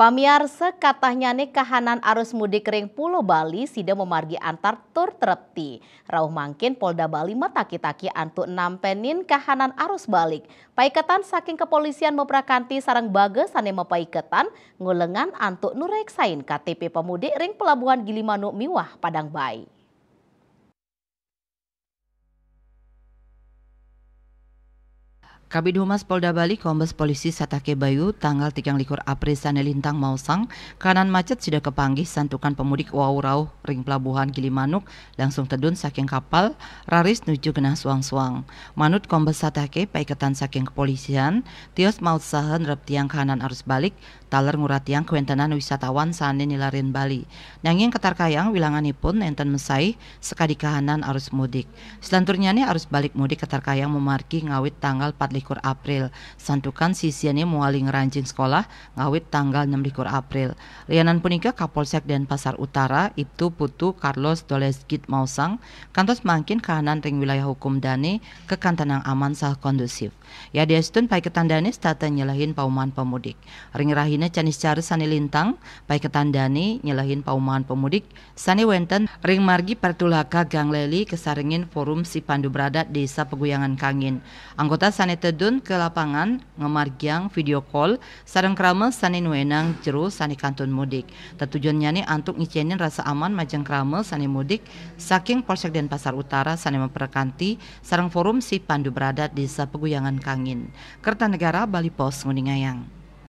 Pamiarsa sekatahnya nih kahanan arus mudik ring Pulau Bali sida memargi antar tur terepti. Rauh mangkin Polda Bali mataki-taki antuk enam penin kahanan arus balik. Paiketan saking kepolisian memperakanti sarang bagesane mepaiketan ngulengan antuk nureksain KTP pemudik ring pelabuhan Gilimanuk Miwah Padang Bay. Kabid Humas Polda Bali Kombes Polisi Satake Bayu tanggal 3 likur April sane lintang mausang kanan macet sudah kepanggih santukan pemudik wau ring pelabuhan Gilimanuk langsung tedun saking kapal raris nuju genah suang-suang. Manut Kombes Satake paiketan saking kepolisian tios maut sahen rep tiang kanan arus balik taler ngurat nguratiang kewentenan wisatawan sane nilarin Bali. Nanging ketar kayang wilanganipun enten mesai sekadi kahanan arus mudik. Selanturnya nih arus balik mudik ketar kayang memarki ngawit tanggal 4 likur April santukan sisiannya mualing ranjing sekolah ngawit tanggal 6 likur April Lianan punika Kapolsek dan Pasar Utara itu Putu Carlos Dolesgit Mausang kantos makin kahanan ring wilayah hukum Dani ke kantanang aman sah kondusif ya setun pai ketandane stata nyelahin pauman pemudik ring rahina canis cari sani lintang pai ketandane nyelahin pauman pemudik sani wenten ring margi pertulaka gang leli kesaringin forum si pandu beradat desa peguyangan kangin anggota sanete terjun ke lapangan ngemargiang video call sarang krama sani nuenang jero sani kantun mudik. Tetujuannya nih antuk ngicenin rasa aman majeng krama sani mudik saking Polsek Denpasar Utara sani memperkanti sarang forum si Pandu Beradat Desa Peguyangan Kangin. Kertanegara Bali Pos Nguningayang.